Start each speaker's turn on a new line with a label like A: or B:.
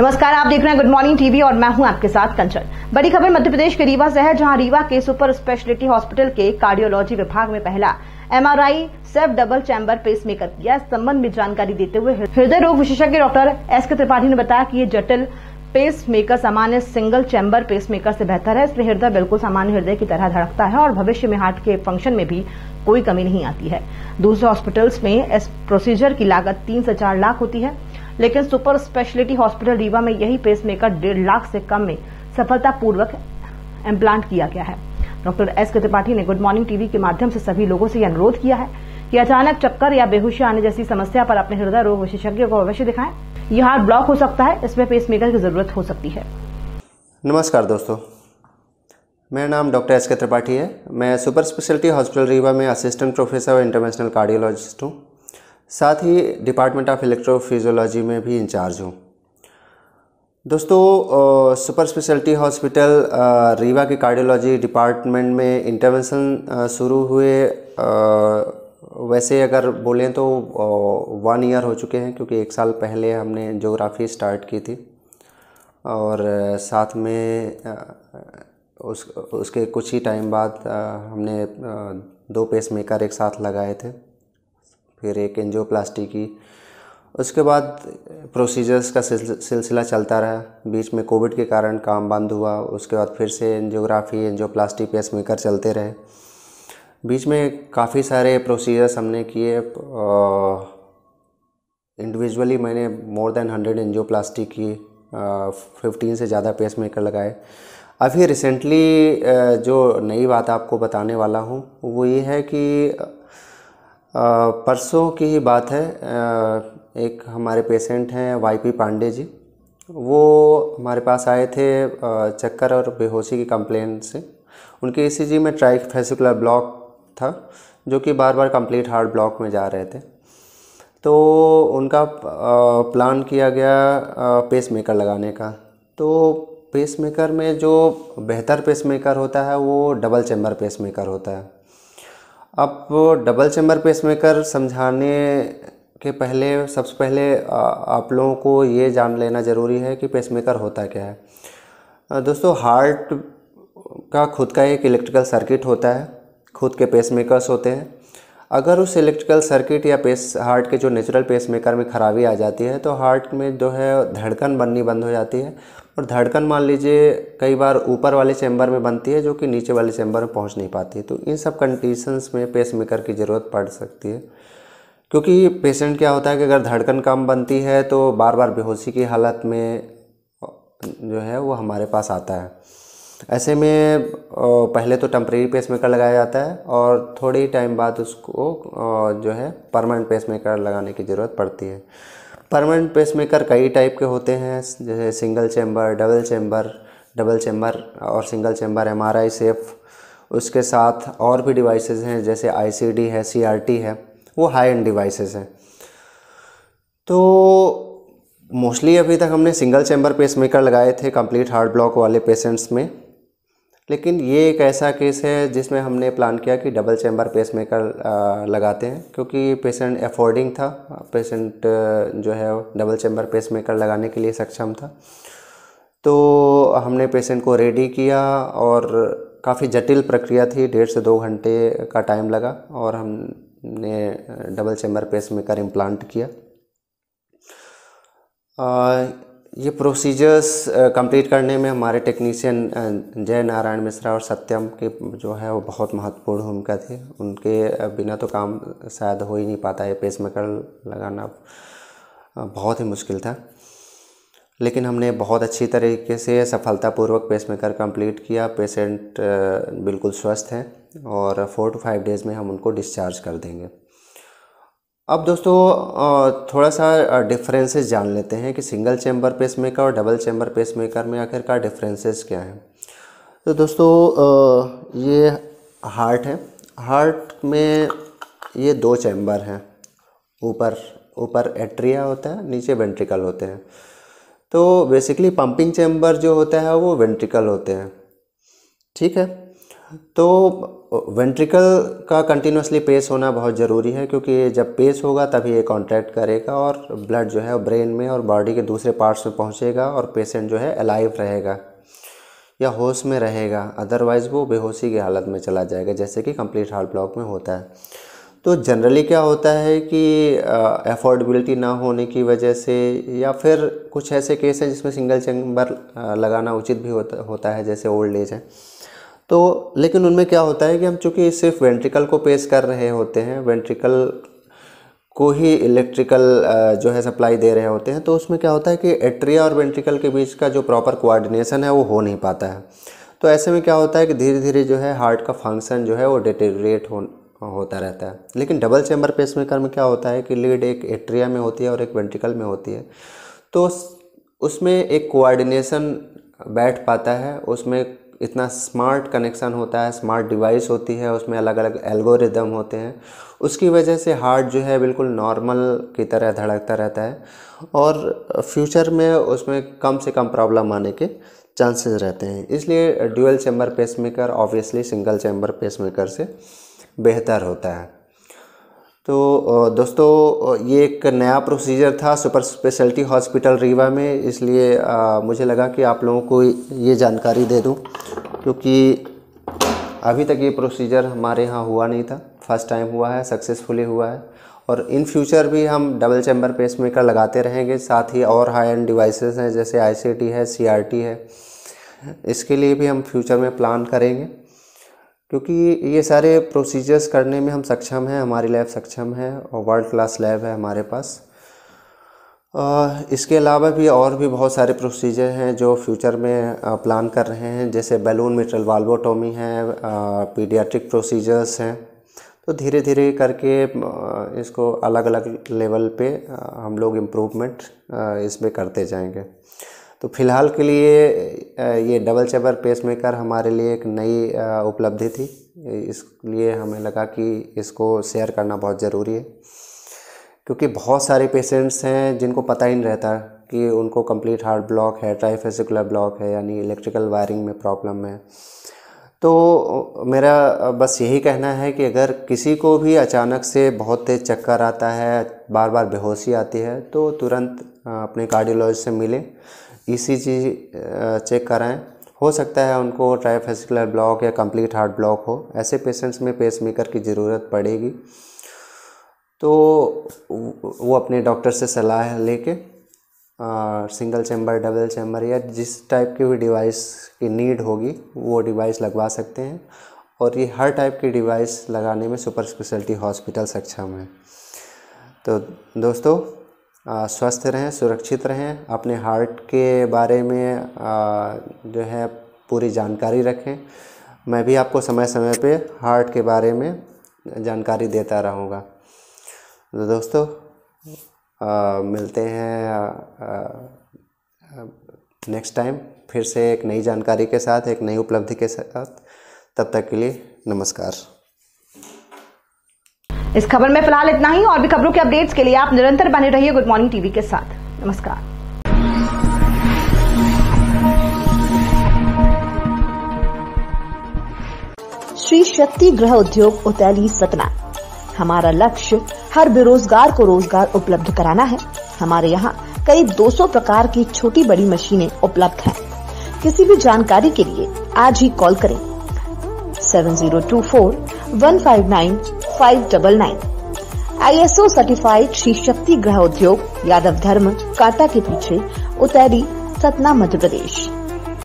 A: नमस्कार आप देख रहे हैं गुड मॉर्निंग टीवी और मैं हूं आपके साथ कंचन बड़ी खबर मध्य प्रदेश के रीवा से है जहां रीवा के सुपर स्पेशलिटी हॉस्पिटल के कार्डियोलॉजी विभाग में पहला MRI safe double chamber pacemaker किया इस संबंध में जानकारी देते हुए हृदय रोग विशेषज्ञ डॉक्टर एस के त्रिपाठी ने बताया कि ये जटिल पेसमेकर सामान्य सिंगल चैम्बर पेसमेकर से बेहतर है इसलिए हृदय बिल्कुल सामान्य हृदय की तरह धड़कता है और भविष्य में हार्ट के फंक्शन में भी कोई कमी नहीं आती है दूसरे हॉस्पिटल्स में इस प्रोसीजर की लागत तीन से चार लाख होती है लेकिन सुपर स्पेशलिटी हॉस्पिटल रीवा में यही पेसमेकर डेढ़ लाख से कम में सफलतापूर्वक इम्प्लांट किया गया है डॉक्टर एस के त्रिपाठी ने गुड मॉर्निंग टीवी के माध्यम से सभी लोगों से यह अनुरोध किया है कि अचानक चक्कर या बेहोशी आने जैसी समस्या पर अपने हृदय रोग विशेषज्ञ को अवश्य दिखाएं यह हार्ट ब्लॉक हो सकता है इसमें पेसमेकर की जरूरत हो सकती है
B: नमस्कार दोस्तों मेरा नाम डॉक्टर एस के त्रिपाठी है मैं सुपर स्पेशलिटी हॉस्पिटल रीवा में असिस्टेंट प्रोफेसर और इंटरनेशनल कार्डियोलॉजिस्ट हूँ साथ ही डिपार्टमेंट ऑफ इलेक्ट्रोफिजियोलॉजी में भी इंचार्ज हूँ दोस्तों सुपर स्पेशलिटी हॉस्पिटल रीवा के कार्डियोलॉजी डिपार्टमेंट में इंटरवेंशन शुरू हुए आ, वैसे अगर बोलें तो वन ईयर हो चुके हैं क्योंकि एक साल पहले हमने जोग्राफ़ी स्टार्ट की थी और साथ में उस उसके कुछ ही टाइम बाद हमने दो पेस मेकर एक साथ लगाए थे फिर एक एनजियो की उसके बाद प्रोसीजर्स का सिलसिला चलता रहा बीच में कोविड के कारण काम बंद हुआ उसके बाद फिर से प्लास्टिक पेस मेकर चलते रहे बीच में काफ़ी सारे प्रोसीजर्स हमने किए इंडिविजुअली मैंने मोर देन हंड्रेड प्लास्टिक की फिफ्टीन से ज़्यादा पेस मेकर लगाए अभी रिसेंटली जो नई बात आपको बताने वाला हूँ वो ये है कि परसों की ही बात है एक हमारे पेशेंट हैं वाईपी पांडे जी वो हमारे पास आए थे चक्कर और बेहोशी की कंप्लेन से उनके ईसीजी e में ट्राइक फेसिकुलर ब्लॉक था जो कि बार बार कंप्लीट हार्ट ब्लॉक में जा रहे थे तो उनका प्लान किया गया पेसमेकर लगाने का तो पेसमेकर में जो बेहतर पेसमेकर होता है वो डबल पेस पेसमेकर होता है अब डबल चैम्बर पेसमेकर समझाने के पहले सबसे पहले आप लोगों को ये जान लेना ज़रूरी है कि पेसमेकर होता क्या है दोस्तों हार्ट का खुद का एक इलेक्ट्रिकल सर्किट होता है खुद के पेसमेकर्स होते हैं अगर उस इलेक्ट्रिकल सर्किट या पेस हार्ट के जो नेचुरल पेसमेकर में खराबी आ जाती है तो हार्ट में जो है धड़कन बननी बंद हो जाती है और धड़कन मान लीजिए कई बार ऊपर वाले चैम्बर में बनती है जो कि नीचे वाले चैम्बर में पहुंच नहीं पाती है तो इन सब कंडीशंस में पेसमेकर की ज़रूरत पड़ सकती है क्योंकि पेशेंट क्या होता है कि अगर धड़कन कम बनती है तो बार बार बेहोशी की हालत में जो है वो हमारे पास आता है ऐसे में पहले तो टम्प्रेरी पेसमेकर लगाया जाता है और थोड़े ही टाइम बाद उसको जो है परमानेंट पेसमेकर लगाने की ज़रूरत पड़ती है परमानेंट पेसमेकर कई टाइप के होते हैं जैसे single chamber double chamber double chamber और single chamber M R I safe उसके साथ और भी डिवाइसेस हैं जैसे आई सी डी है सी आर टी है वो हाई एंड डिवाइसेस हैं तो मोस्टली अभी तक हमने सिंगल चैम्बर पेसमेकर लगाए थे कंप्लीट हार्ट ब्लॉक वाले पेशेंट्स में लेकिन ये एक ऐसा केस है जिसमें हमने प्लान किया कि डबल चैम्बर पेसमेकर लगाते हैं क्योंकि पेशेंट अफोर्डिंग था पेशेंट जो है डबल चैम्बर पेसमेकर लगाने के लिए सक्षम था तो हमने पेशेंट को रेडी किया और काफ़ी जटिल प्रक्रिया थी डेढ़ से दो घंटे का टाइम लगा और हमने डबल चैम्बर पेसमेकर इम्प्लांट किया आ, ये प्रोसीजर्स कंप्लीट uh, करने में हमारे टेक्नीशियन uh, जय नारायण मिश्रा और सत्यम के जो है वो बहुत महत्वपूर्ण भूमिका थी उनके uh, बिना तो काम शायद हो ही नहीं पाता है मेकर लगाना बहुत ही मुश्किल था लेकिन हमने बहुत अच्छी तरीके से सफलतापूर्वक मेकर कम्प्लीट किया पेशेंट बिल्कुल स्वस्थ हैं और फोर टू फाइव डेज़ में हम उनको डिस्चार्ज कर देंगे अब दोस्तों थोड़ा सा डिफरेंसेस जान लेते हैं कि सिंगल चैम्बर पेसमेकर और डबल चैम्बर पेसमेकर में आखिरकार डिफरेंसेस क्या हैं तो दोस्तों ये हार्ट है हार्ट में ये दो चैम्बर हैं ऊपर ऊपर एट्रिया होता है नीचे वेंट्रिकल होते हैं तो बेसिकली पंपिंग चैम्बर जो होता है वो वेंट्रिकल होते हैं ठीक है तो वेंट्रिकल का कंटिन्यूसली पेस होना बहुत ज़रूरी है क्योंकि जब पेस होगा तभी ये कॉन्ट्रैक्ट करेगा और ब्लड जो है ब्रेन में और बॉडी के दूसरे पार्ट्स में पहुंचेगा और पेशेंट जो है अलाइव रहेगा या होश में रहेगा अदरवाइज़ वो बेहोशी की हालत में चला जाएगा जैसे कि कंप्लीट हार्ट ब्लॉक में होता है तो जनरली क्या होता है कि एफोर्डेबिलिटी ना होने की वजह से या फिर कुछ ऐसे केस हैं जिसमें सिंगल चैम्बर लगाना उचित भी होता होता है जैसे ओल्ड एज है तो लेकिन उनमें क्या होता है कि हम चूँकि सिर्फ वेंट्रिकल को पेश कर रहे होते हैं वेंट्रिकल को ही इलेक्ट्रिकल जो है सप्लाई दे रहे होते हैं तो उसमें क्या होता है कि एट्रिया और वेंट्रिकल के बीच का जो प्रॉपर कोऑर्डिनेशन है वो हो नहीं पाता है तो ऐसे में क्या होता है कि धीरे धीरे जो है हार्ट का फंक्शन जो है वो डिटेरिएट हो होता रहता है लेकिन डबल चैम्बर पेसमेकर में क्या होता है कि लीड एक एट्रिया में होती है और एक वेंट्रिकल में होती है तो उसमें एक कोआर्डिनेसन बैठ पाता है उसमें इतना स्मार्ट कनेक्शन होता है स्मार्ट डिवाइस होती है उसमें अलग अलग एल्गोरिदम होते हैं उसकी वजह से हार्ट जो है बिल्कुल नॉर्मल की तरह धड़कता रहता है और फ्यूचर में उसमें कम से कम प्रॉब्लम आने के चांसेस रहते हैं इसलिए dual chamber pacemaker obviously single chamber pacemaker से बेहतर होता है तो दोस्तों ये एक नया प्रोसीजर था सुपर स्पेशलिटी हॉस्पिटल रीवा में इसलिए मुझे लगा कि आप लोगों को ये जानकारी दे दूं क्योंकि अभी तक ये प्रोसीजर हमारे यहाँ हुआ नहीं था फर्स्ट टाइम हुआ है सक्सेसफुली हुआ है और इन फ्यूचर भी हम डबल चैम्बर पेसमेकर लगाते रहेंगे साथ ही और हाई एंड डिवाइसेस हैं जैसे आईसीटी है सीआरटी है इसके लिए भी हम फ्यूचर में प्लान करेंगे क्योंकि ये सारे प्रोसीजर्स करने में हम सक्षम हैं हमारी लैब सक्षम है और वर्ल्ड क्लास लैब है हमारे पास इसके अलावा भी और भी बहुत सारे प्रोसीजर हैं जो फ्यूचर में प्लान कर रहे हैं जैसे बैलून मिट्रल वाल्वोटोमी है पीडियाट्रिक प्रोसीजर्स हैं तो धीरे धीरे करके इसको अलग अलग लेवल पे हम लोग इम्प्रूवमेंट इसमें करते जाएंगे तो फिलहाल के लिए ये डबल चैबर पेस मेकर हमारे लिए एक नई उपलब्धि थी इसलिए हमें लगा कि इसको शेयर करना बहुत ज़रूरी है क्योंकि बहुत सारे पेशेंट्स हैं जिनको पता ही नहीं रहता कि उनको कंप्लीट हार्ट ब्लॉक है ट्राईफेसिकुलर ब्लॉक है यानी इलेक्ट्रिकल वायरिंग में प्रॉब्लम है तो मेरा बस यही कहना है कि अगर किसी को भी अचानक से बहुत तेज़ चक्कर आता है बार बार बेहोशी आती है तो तुरंत अपने कार्डियोलॉजिस्ट से मिलें ई चेक कराएं हो सकता है उनको ट्राइफेसिकुलर ब्लॉक या कंप्लीट हार्ट ब्लॉक हो ऐसे पेशेंट्स में पेसमेकर की ज़रूरत पड़ेगी तो वो अपने डॉक्टर से सलाह लेके सिंगल चैम्बर डबल चैम्बर या जिस टाइप की भी डिवाइस की नीड होगी वो डिवाइस लगवा सकते हैं और ये हर टाइप की डिवाइस लगाने में सुपर स्पेशलिटी हॉस्पिटल सक्षम है तो दोस्तों स्वस्थ रहें सुरक्षित रहें अपने हार्ट के बारे में जो है पूरी जानकारी रखें मैं भी आपको समय समय पे हार्ट के बारे में जानकारी देता रहूँगा तो दोस्तों आ, मिलते हैं नेक्स्ट टाइम फिर से एक नई जानकारी के साथ एक नई उपलब्धि के साथ तब तक के लिए नमस्कार
A: इस खबर में फिलहाल इतना ही और भी खबरों के अपडेट्स के लिए आप निरंतर बने रहिए गुड मॉर्निंग टीवी के साथ नमस्कार श्री शक्ति गृह उद्योग उतैली सतना हमारा लक्ष्य हर बेरोजगार को रोजगार उपलब्ध कराना है हमारे यहाँ करीब 200 प्रकार की छोटी बड़ी मशीनें उपलब्ध हैं। किसी भी जानकारी के लिए आज ही कॉल करें 7024 आईएसओ सर्टिफाइड श्री शक्ति ग्रह उद्योग यादव धर्म कांटा के पीछे उतैरी सतना मध्य प्रदेश